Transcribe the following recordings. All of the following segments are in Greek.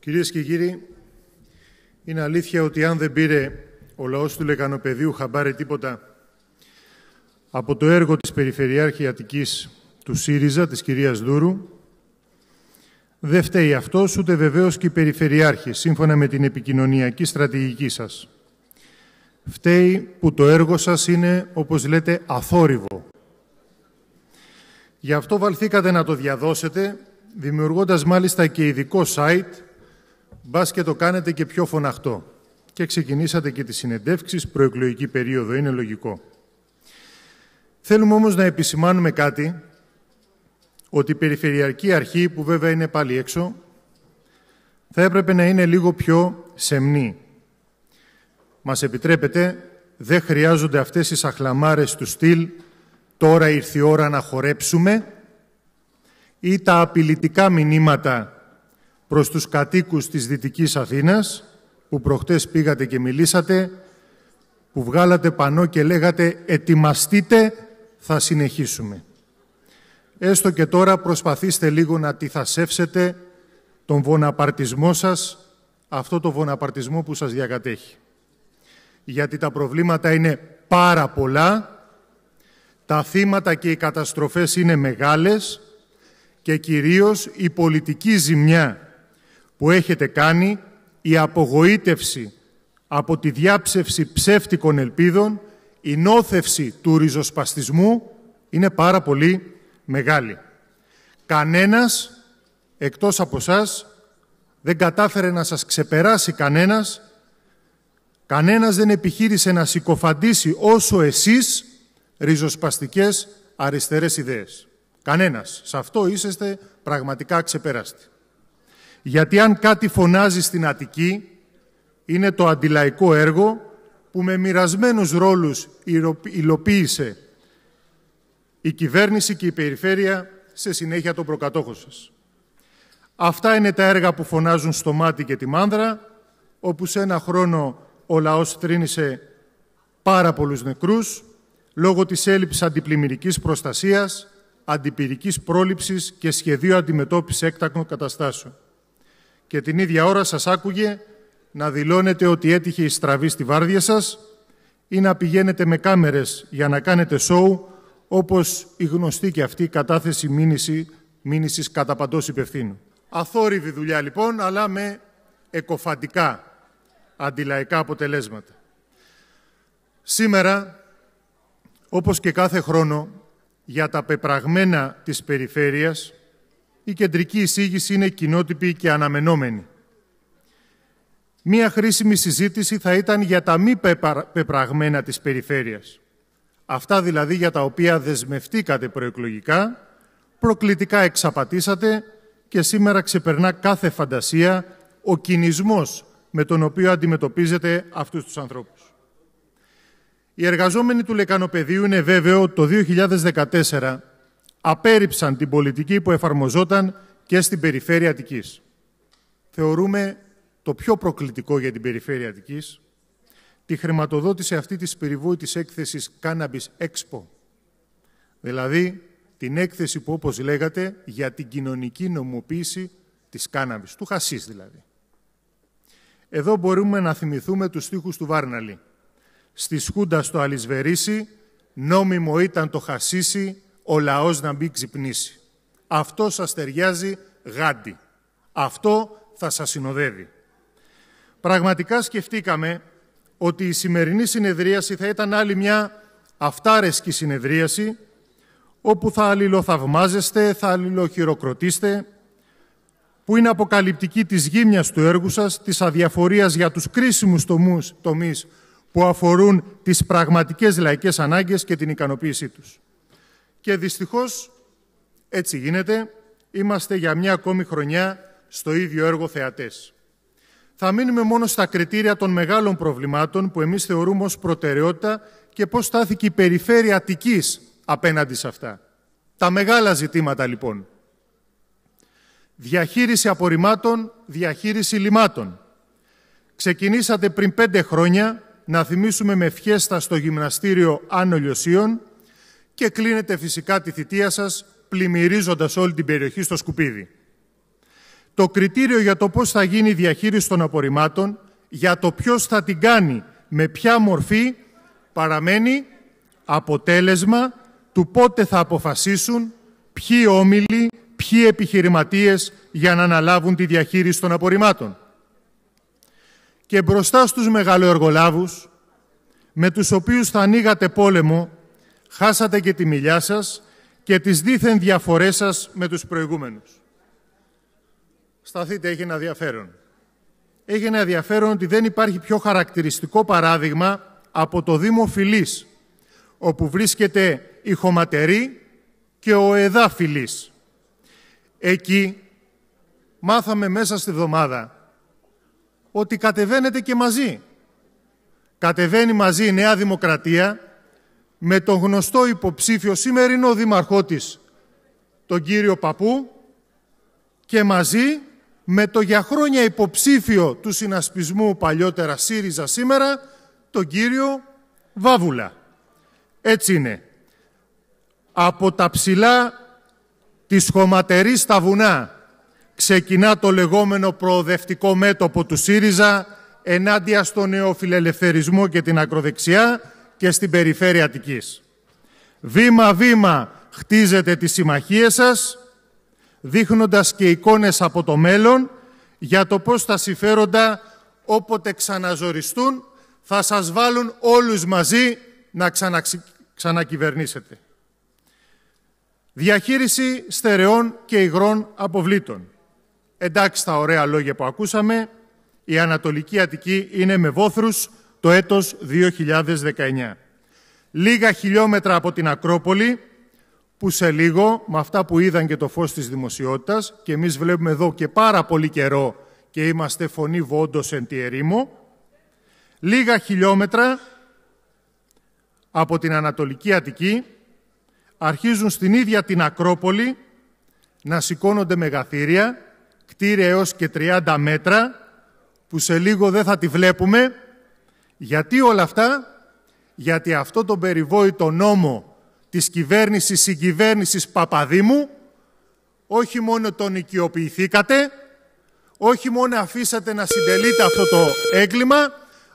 Κυρίες και κύριοι, είναι αλήθεια ότι αν δεν πήρε ο λαός του Λεκανοπεδίου χαμπάρε τίποτα από το έργο της Περιφερειάρχη Αττικής του ΣΥΡΙΖΑ, της κυρίας Δούρου, δεν φταίει αυτός, ούτε βεβαίως και η Περιφερειάρχη, σύμφωνα με την επικοινωνιακή στρατηγική σας. Φταίει που το έργο σας είναι, όπως λέτε, αθόρυβο. Γι' αυτό βαλθήκατε να το διαδώσετε, δημιουργώντας μάλιστα και ειδικό site Μπας και το κάνετε και πιο φωναχτό. Και ξεκινήσατε και τις συνεντεύξεις, προεκλογική περίοδο, είναι λογικό. Θέλουμε όμως να επισημάνουμε κάτι, ότι η Περιφερειακή Αρχή, που βέβαια είναι πάλι έξω, θα έπρεπε να είναι λίγο πιο σεμνή. Μας επιτρέπετε, δεν χρειάζονται αυτές οι σαχλαμάρες του στυλ «Τώρα ήρθε η ώρα να χορέψουμε» ή τα απειλητικά μηνύματα προς τους κατοίκους της Δυτικής Αθήνας, που προχτές πήγατε και μιλήσατε, που βγάλατε πανό και λέγατε «Ετοιμαστείτε, θα συνεχίσουμε». Έστω και τώρα προσπαθήστε λίγο να τυθασεύσετε τον βοναπαρτισμό σας, αυτό το βοναπαρτισμό που σας διακατέχει. Γιατί τα προβλήματα είναι πάρα πολλά, τα θύματα και οι καταστροφές είναι μεγάλες και κυρίως η πολιτική ζημιά που έχετε κάνει, η απογοήτευση από τη διάψευση ψεύτικων ελπίδων, η νόθευση του ριζοσπαστισμού είναι πάρα πολύ μεγάλη. Κανένας, εκτός από σας, δεν κατάφερε να σας ξεπεράσει κανένας, κανένας δεν επιχείρησε να συκοφαντήσει όσο εσείς ριζοσπαστικές αριστερές ιδέες. Κανένας. Σε αυτό είσαστε πραγματικά ξεπεράστη. Γιατί αν κάτι φωνάζει στην Αττική, είναι το αντιλαϊκό έργο που με μοιρασμένους ρόλους υλοποίησε η κυβέρνηση και η περιφέρεια σε συνέχεια τον προκατόχο σας. Αυτά είναι τα έργα που φωνάζουν στο Μάτι και τη Μάνδρα, όπου σε ένα χρόνο ο λαός τρίνησε πάρα πολλούς νεκρούς, λόγω της έλλειψης αντιπλημμυρικής προστασίας, αντιπυρικής πρόληψης και σχεδίου αντιμετώπισης έκτακτων καταστάσεων και την ίδια ώρα σας άκουγε να δηλώνετε ότι έτυχε η στραβή στη βάρδια σας ή να πηγαίνετε με κάμερες για να κάνετε σοου όπως η γνωστή και αυτή κατάθεση μήνυση, μήνυσης κατά παντός υπευθύνου. Αθόρυβη δουλειά λοιπόν, αλλά με εκοφαντικά αντιλαϊκά αποτελέσματα. Σήμερα, όπως και κάθε χρόνο, για τα πεπραγμένα της περιφέρειας, η κεντρική εισήγηση είναι κοινότυπη και αναμενόμενη. Μία χρήσιμη συζήτηση θα ήταν για τα μη πεπραγμένα της περιφέρειας. Αυτά δηλαδή για τα οποία δεσμευτήκατε προεκλογικά, προκλητικά εξαπατήσατε και σήμερα ξεπερνά κάθε φαντασία ο κινησμός με τον οποίο αντιμετωπίζετε αυτούς τους ανθρώπους. Οι εργαζόμενοι του Λεκανοπεδίου είναι βέβαιο το 2014 απέρριψαν την πολιτική που εφαρμοζόταν και στην περιφέρεια Αττικής. Θεωρούμε το πιο προκλητικό για την περιφέρεια Αττικής τη χρηματοδότηση αυτή της περιβόητης έκθεσης Cannabis Expo. Δηλαδή, την έκθεση που, όπως λέγατε, για την κοινωνική νομοποίηση της κάναβης, του χασίς δηλαδή. Εδώ μπορούμε να θυμηθούμε τους στίχους του Βάρναλη. Στη Σκούντα στο Αλισβερίσι, νόμιμο ήταν το χασίσι, ο λαός να μην ξυπνήσει. Αυτό σας ταιριάζει γάντι. Αυτό θα σας συνοδεύει. Πραγματικά σκεφτήκαμε ότι η σημερινή συνεδρίαση θα ήταν άλλη μια αυτάρεσκη συνεδρίαση όπου θα αλληλοθαυμάζεστε, θα αλληλοχειροκροτήστε, που είναι αποκαλυπτική της γύμνιας του έργου σας, της αδιαφορίας για τους κρίσιμους τομείς που αφορούν τις πραγματικές λαϊκές ανάγκες και την ικανοποίησή τους. Και δυστυχώς έτσι γίνεται, είμαστε για μια ακόμη χρονιά στο ίδιο έργο θεατές. Θα μείνουμε μόνο στα κριτήρια των μεγάλων προβλημάτων που εμείς θεωρούμε ως προτεραιότητα και πώς στάθηκε η περιφέρεια Αττικής απέναντι σε αυτά. Τα μεγάλα ζητήματα λοιπόν. Διαχείριση απορριμμάτων, διαχείριση λιμάτων. Ξεκινήσατε πριν πέντε χρόνια, να θυμίσουμε με φιέστα στο γυμναστήριο Άνω Λιωσίων, και κλείνετε φυσικά τη θητεία σας πλημμυρίζοντας όλη την περιοχή στο σκουπίδι. Το κριτήριο για το πώς θα γίνει η διαχείριση των απορριμμάτων, για το ποιος θα την κάνει, με ποια μορφή, παραμένει αποτέλεσμα του πότε θα αποφασίσουν ποιοι όμιλοι, ποιοι επιχειρηματίες για να αναλάβουν τη διαχείριση των απορριμμάτων. Και μπροστά στους μεγαλοεργολάβους, με τους οποίους θα ανοίγατε πόλεμο χάσατε και τη μιλιά σας και τις δίθεν διαφορές σας με τους προηγούμενους. Σταθείτε, έχει ένα ενδιαφέρον. Έχει ένα ενδιαφέρον ότι δεν υπάρχει πιο χαρακτηριστικό παράδειγμα από το Δήμο Φιλής, όπου βρίσκεται η Χωματερή και ο Εδά Εκεί μάθαμε μέσα στη βδομάδα ότι κατεβαίνετε και μαζί. Κατεβαίνει μαζί η Νέα Δημοκρατία με τον γνωστό υποψήφιο σημερινό δήμαρχό της, τον κύριο Παππού, και μαζί με το για χρόνια υποψήφιο του συνασπισμού παλιότερα ΣΥΡΙΖΑ σήμερα, τον κύριο Βάβουλα. Έτσι είναι. Από τα ψηλά της χωματερής στα βουνά ξεκινά το λεγόμενο προοδευτικό μέτωπο του ΣΥΡΙΖΑ ενάντια στον νεοφιλελευθερισμό και την ακροδεξιά και στην περιφέρεια Αττικής. Βήμα-βήμα χτίζετε τις συμμαχίες σας, δείχνοντας και εικόνες από το μέλλον για το πώς τα συμφέροντα όποτε ξαναζοριστούν θα σας βάλουν όλους μαζί να ξανακυβερνήσετε. Διαχείριση στερεών και υγρών αποβλήτων. Εντάξει τα ωραία λόγια που ακούσαμε, η Ανατολική Αττική είναι με βόθρους το έτος 2019. Λίγα χιλιόμετρα από την Ακρόπολη, που σε λίγο, με αυτά που είδαν και το φως της δημοσιότητας, και εμείς βλέπουμε εδώ και πάρα πολύ καιρό και είμαστε φωνή βόντος εν τη ερήμο, λίγα χιλιόμετρα από την Ανατολική Αττική, αρχίζουν στην ίδια την Ακρόπολη να σηκώνονται μεγαθύρια, κτίρια έως και 30 μέτρα, που σε λίγο δεν θα τη βλέπουμε, γιατί όλα αυτά, γιατί αυτό τον περιβόητο νόμο της κυβέρνησης συγκυβέρνησης Παπαδήμου, όχι μόνο τον οικειοποιηθήκατε, όχι μόνο αφήσατε να συντελείτε αυτό το έγκλημα,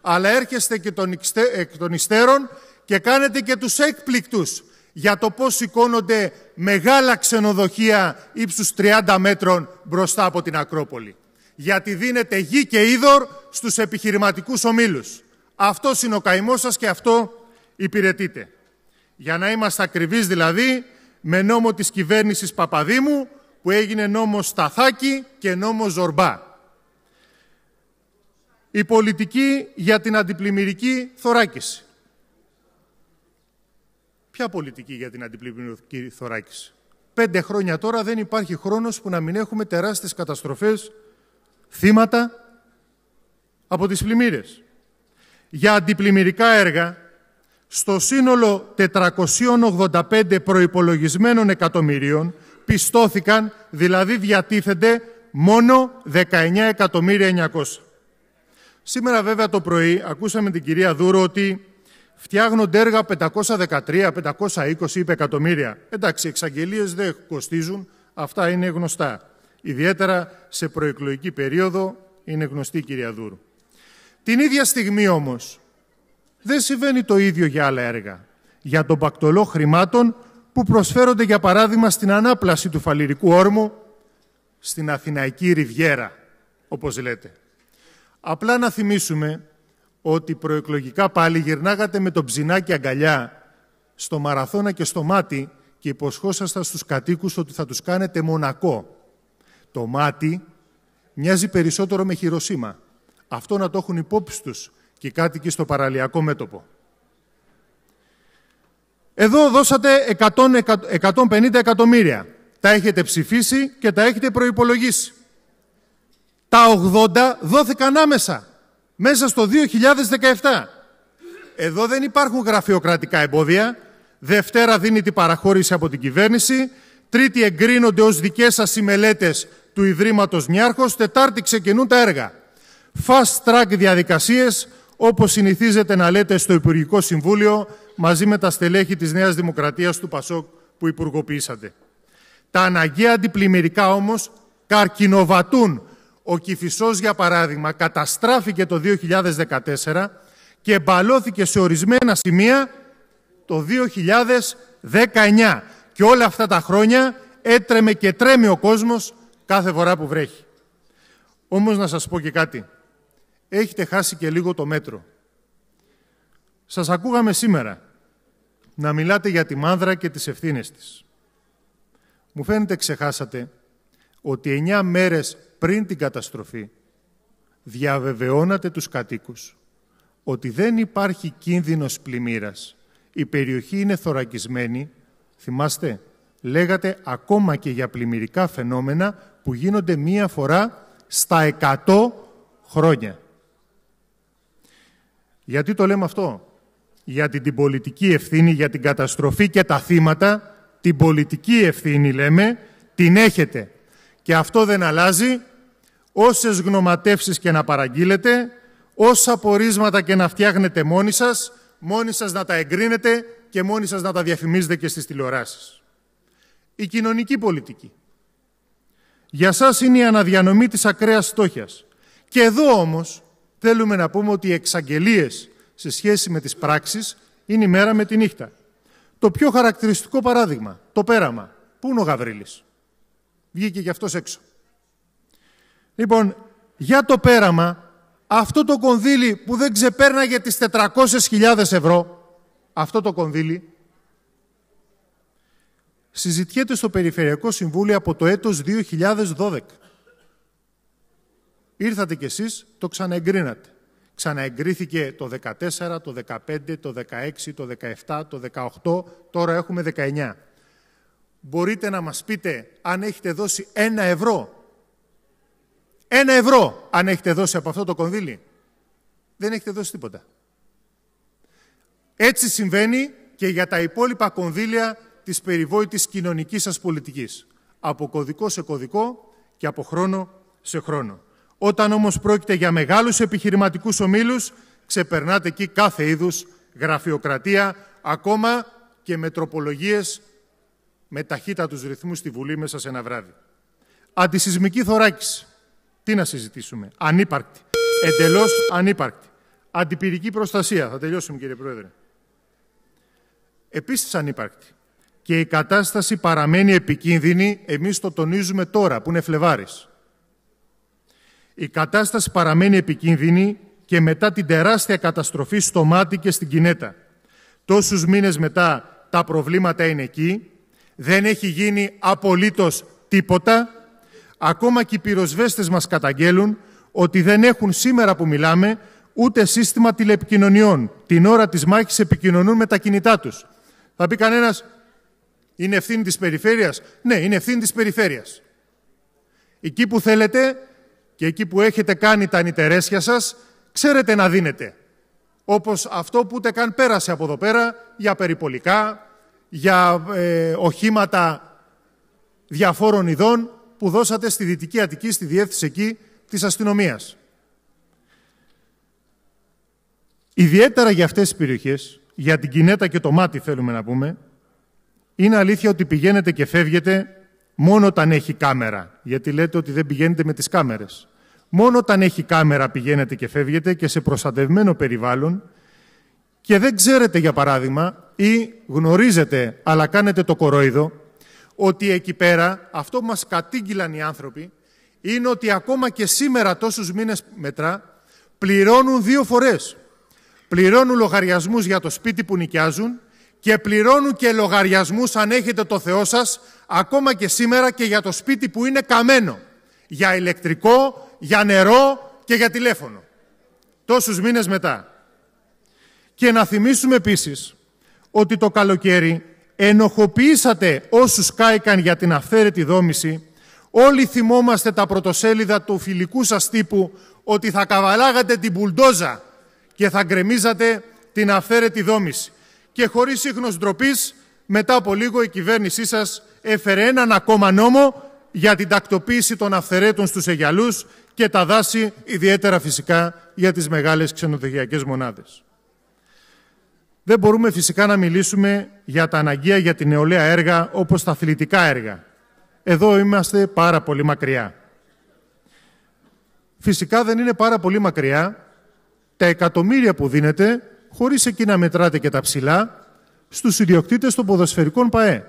αλλά έρχεστε και τον εκ των υστέρων και κάνετε και τους έκπληκτους για το πώς σηκώνονται μεγάλα ξενοδοχεία ύψους 30 μέτρων μπροστά από την Ακρόπολη. Γιατί δίνετε γη και είδωρ στους επιχειρηματικούς ομίλους. Αυτό είναι ο καημός σας και αυτό υπηρετείτε. Για να είμαστε ακριβείς δηλαδή, με νόμο της κυβέρνησης Παπαδήμου, που έγινε νόμος Σταθάκη και νόμος Ζορμπά. Η πολιτική για την αντιπλημμυρική θωράκιση. Ποια πολιτική για την αντιπλημμυρική θωράκιση. Πέντε χρόνια τώρα δεν υπάρχει χρόνος που να μην έχουμε τεράστιες καταστροφές, θύματα από τις πλημμύρες για αντιπλημμυρικά έργα στο σύνολο 485 προϋπολογισμένων εκατομμυρίων πιστώθηκαν, δηλαδή διατίθενται μόνο 19.900. Σήμερα βέβαια το πρωί ακούσαμε την κυρία Δούρο ότι φτιάχνονται έργα 513, 520 εκατομμύρια. Εντάξει, εξαγγελίες δεν κοστίζουν, αυτά είναι γνωστά. Ιδιαίτερα σε προεκλογική περίοδο είναι γνωστή η κυρία Δούρου. Την ίδια στιγμή όμως δεν συμβαίνει το ίδιο για άλλα έργα. Για τον πακτολό χρημάτων που προσφέρονται για παράδειγμα στην ανάπλαση του φαλυρικού όρμου στην Αθηναϊκή Ριβιέρα, όπως λέτε. Απλά να θυμίσουμε ότι προεκλογικά πάλι γυρνάγατε με τον ψινάκι αγκαλιά στο Μαραθώνα και στο Μάτι και υποσχόσασταν στους κατοίκους ότι θα τους κάνετε μονακό. Το Μάτι μοιάζει περισσότερο με χειροσύμα. Αυτό να το έχουν υπόψη τους και οι κάτοικοι στο παραλιακό μέτωπο. Εδώ δώσατε 100, 150 εκατομμύρια. Τα έχετε ψηφίσει και τα έχετε προϋπολογίσει. Τα 80 δόθηκαν άμεσα, μέσα στο 2017. Εδώ δεν υπάρχουν γραφειοκρατικά εμπόδια. Δευτέρα δίνει την παραχώρηση από την κυβέρνηση. Τρίτη εγκρίνονται ως δικές σας οι του Ιδρύματος Νιάρχος. Τετάρτη ξεκινούν τα έργα fast track διαδικασίες, όπως συνηθίζεται να λέτε στο Υπουργικό Συμβούλιο, μαζί με τα στελέχη της Νέας Δημοκρατίας του ΠΑΣΟΚ που υπουργοποιήσατε. Τα αναγκαία αντιπλημμυρικά όμως καρκινοβατούν. Ο Κηφισός, για παράδειγμα, καταστράφηκε το 2014 και μπαλώθηκε σε ορισμένα σημεία το 2019. Και όλα αυτά τα χρόνια έτρεμε και τρέμει ο κόσμος κάθε φορά που βρέχει. Όμως να σας πω και κάτι έχετε χάσει και λίγο το μέτρο. Σας ακούγαμε σήμερα να μιλάτε για τη μάνδρα και τις ευθύνες της. Μου φαίνεται ξεχάσατε ότι εννιά μέρες πριν την καταστροφή διαβεβαιώνατε τους κατοίκους ότι δεν υπάρχει κίνδυνος πλημμύρας. Η περιοχή είναι θωρακισμένη, θυμάστε, λέγατε ακόμα και για πλημμυρικά φαινόμενα που γίνονται μία φορά στα 100 χρόνια. Γιατί το λέμε αυτό. Γιατί την πολιτική ευθύνη για την καταστροφή και τα θύματα, την πολιτική ευθύνη λέμε, την έχετε. Και αυτό δεν αλλάζει. Όσες γνωματεύσεις και να παραγγείλετε, όσα πορίσματα και να φτιάχνετε μόνοι σας, μόνοι σας να τα εγκρίνετε και μόνοι σας να τα διαφημίζετε και στις τηλεοράσεις. Η κοινωνική πολιτική. Για σας είναι η αναδιανομή της ακραίας στόχιας. Και εδώ όμως θέλουμε να πούμε ότι οι εξαγγελίες σε σχέση με τις πράξεις είναι η μέρα με τη νύχτα. Το πιο χαρακτηριστικό παράδειγμα, το πέραμα. Πού είναι ο Γαβρίλης. Βγήκε και αυτός έξω. Λοιπόν, για το πέραμα, αυτό το κονδύλι που δεν ξεπέρναγε τις 400.000 ευρώ, αυτό το κονδύλι, συζητιέται στο Περιφερειακό Συμβούλιο από το έτος 2012. Ήρθατε κι εσείς, το ξαναεγκρίνατε. Ξαναεγκρίθηκε το 14, το 15, το 16, το 17, το 18, τώρα έχουμε 19. Μπορείτε να μας πείτε αν έχετε δώσει ένα ευρώ. Ένα ευρώ αν έχετε δώσει από αυτό το κονδύλι. Δεν έχετε δώσει τίποτα. Έτσι συμβαίνει και για τα υπόλοιπα κονδύλια της περιβόητης κοινωνικής σας πολιτικής. Από κωδικό σε κωδικό και από χρόνο σε χρόνο. Όταν όμως πρόκειται για μεγάλους επιχειρηματικούς ομίλους, ξεπερνάτε εκεί κάθε είδους γραφειοκρατία, ακόμα και με τροπολογίες με ταχύτατους ρυθμούς στη Βουλή μέσα σε ένα βράδυ. Αντισυσμική θωράκιση. Τι να συζητήσουμε. Ανύπαρκτη. Εντελώς ανύπαρκτη. Αντιπυρική προστασία. Θα τελειώσουμε κύριε Πρόεδρε. Επίσης ανύπαρκτη. Και η κατάσταση παραμένει επικίνδυνη. Εμείς το τονίζουμε τώρα που είναι Φλεβάρης. Η κατάσταση παραμένει επικίνδυνη και μετά την τεράστια καταστροφή στο Μάτι και στην Κινέτα. Τόσους μήνες μετά τα προβλήματα είναι εκεί, δεν έχει γίνει απολύτως τίποτα. Ακόμα και οι πυροσβέστες μας καταγγέλουν ότι δεν έχουν σήμερα που μιλάμε ούτε σύστημα τηλεπικοινωνιών. Την ώρα της μάχης επικοινωνούν με τα κινητά τους. Θα πει κανένας. είναι ευθύνη της περιφέρειας. Ναι, είναι ευθύνη της περιφέρειας. Εκεί που θέλετε και εκεί που έχετε κάνει τα νητερέσια σας, ξέρετε να δίνετε. Όπως αυτό που ούτε καν πέρασε από εδώ πέρα για περιπολικά, για ε, οχήματα διαφόρων ειδών που δώσατε στη Δυτική Αττική, στη διεύθυνση εκεί της αστυνομίας. Ιδιαίτερα για αυτές τις περιοχές, για την Κινέτα και το Μάτι θέλουμε να πούμε, είναι αλήθεια ότι πηγαίνετε και φεύγετε μόνο όταν έχει κάμερα, γιατί λέτε ότι δεν πηγαίνετε με τις κάμερες. Μόνο όταν έχει κάμερα πηγαίνετε και φεύγετε και σε προστατευμένο περιβάλλον και δεν ξέρετε, για παράδειγμα, ή γνωρίζετε, αλλά κάνετε το κορόιδο, ότι εκεί πέρα αυτό που μας κατήγγυλαν οι άνθρωποι είναι ότι ακόμα και σήμερα τόσους μήνες μετρά πληρώνουν δύο φορές. Πληρώνουν λογαριασμούς για το σπίτι που νοικιάζουν και πληρώνουν και λογαριασμούς, αν έχετε το Θεό σας, ακόμα και σήμερα και για το σπίτι που είναι καμένο. Για ηλεκτρικό, για νερό και για τηλέφωνο. Τόσους μήνες μετά. Και να θυμίσουμε επίσης ότι το καλοκαίρι ενοχοποιήσατε όσους κάηκαν για την αυθαίρετη δόμηση. Όλοι θυμόμαστε τα πρωτοσέλιδα του φιλικού σας τύπου ότι θα καβαλάγατε την πουλντόζα και θα γκρεμίζατε την αυθαίρετη δόμηση. Και χωρίς ίχνος ντροπής, μετά από λίγο η κυβέρνησή σας έφερε έναν ακόμα νόμο για την τακτοποίηση των αυθαιρέτων στους Αιγιαλούς και τα δάση, ιδιαίτερα φυσικά για τις μεγάλες ξενοδοχειακές μονάδες. Δεν μπορούμε φυσικά να μιλήσουμε για τα αναγκαία για την νεολαία έργα όπως τα αθλητικά έργα. Εδώ είμαστε πάρα πολύ μακριά. Φυσικά δεν είναι πάρα πολύ μακριά τα εκατομμύρια που δίνεται, χωρίς εκεί να μετράτε και τα ψηλά, στους ιδιοκτήτες των ποδοσφαιρικών ΠΑΕ,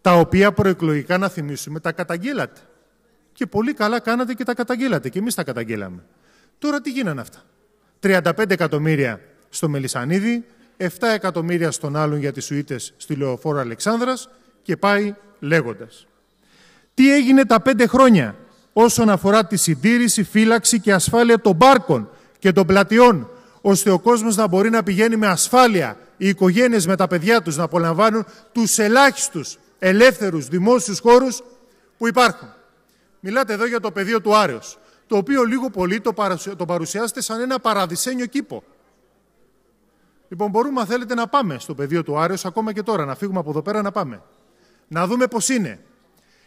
τα οποία προεκλογικά να θυμίσουμε τα καταγγέλατε. Και πολύ καλά κάνατε και τα καταγγέλατε. Και εμείς τα καταγγέλαμε. Τώρα τι γίνανε αυτά. 35 εκατομμύρια στο Μελισανίδη, 7 εκατομμύρια στον άλλον για τις σουίτες στη Λεωφόρο Αλεξάνδρας και πάει λέγοντας. Τι έγινε τα πέντε χρόνια όσον αφορά τη συντήρηση, φύλαξη και ασφάλεια των πάρκων και των πλατιών, ώστε ο κόσμος να μπορεί να πηγαίνει με ασφάλεια, οι οικογένειες με τα παιδιά τους να απολαμβάνουν τους ελάχιστους ελεύθερους δημόσιους χώρους που υπάρχουν. Μιλάτε εδώ για το πεδίο του Άρεος, το οποίο λίγο πολύ το, παρουσια... σαν ένα παραδεισένιο κήπο. Λοιπόν, μπορούμε, αν θέλετε, να πάμε στο πεδίο του Άρεος ακόμα και τώρα, να φύγουμε από εδώ πέρα να πάμε. Να δούμε πώς είναι.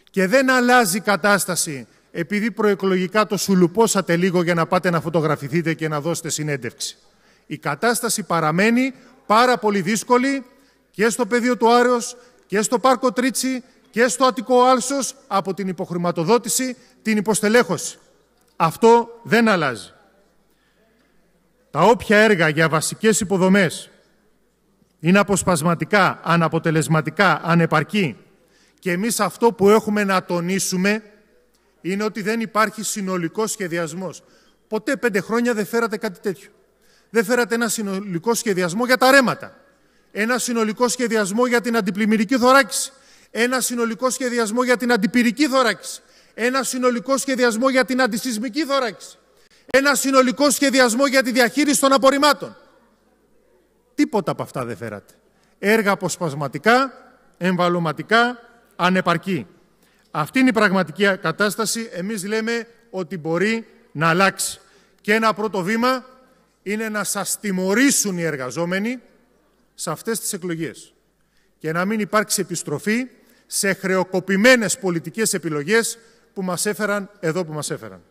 Και δεν αλλάζει η κατάσταση επειδή προεκλογικά το σουλουπόσατε λίγο για να πάτε να φωτογραφηθείτε και να δώσετε συνέντευξη. Η κατάσταση παραμένει πάρα πολύ δύσκολη και στο πεδίο του Άρεος και στο πάρκο Τρίτσι και στο Αττικό Άλσος από την υποχρηματοδότηση, την υποστελέχωση. Αυτό δεν αλλάζει. Τα όποια έργα για βασικές υποδομές είναι αποσπασματικά, αναποτελεσματικά, ανεπαρκή και εμείς αυτό που έχουμε να τονίσουμε είναι ότι δεν υπάρχει συνολικός σχεδιασμός. Ποτέ πέντε χρόνια δεν φέρατε κάτι τέτοιο. Δεν φέρατε ένα συνολικό σχεδιασμό για τα ρέματα. Ένα συνολικό σχεδιασμό για την αντιπλημμυρική θωράκιση ένα συνολικό σχεδιασμό για την αντιπυρική θωράκιση, ένα συνολικό σχεδιασμό για την αντισυσμική θωράκιση, ένα συνολικό σχεδιασμό για τη διαχείριση των απορριμμάτων. Τίποτα από αυτά δεν φέρατε. Έργα αποσπασματικά, εμβαλωματικά, ανεπαρκή. Αυτή είναι η πραγματική κατάσταση. Εμείς λέμε ότι μπορεί να αλλάξει. Και ένα πρώτο βήμα είναι να σας τιμωρήσουν οι εργαζόμενοι σε αυτές τις εκλογές και να μην υπάρξει επιστροφή σε χρεοκοπημένες πολιτικές επιλογές που μας έφεραν εδώ που μας έφεραν.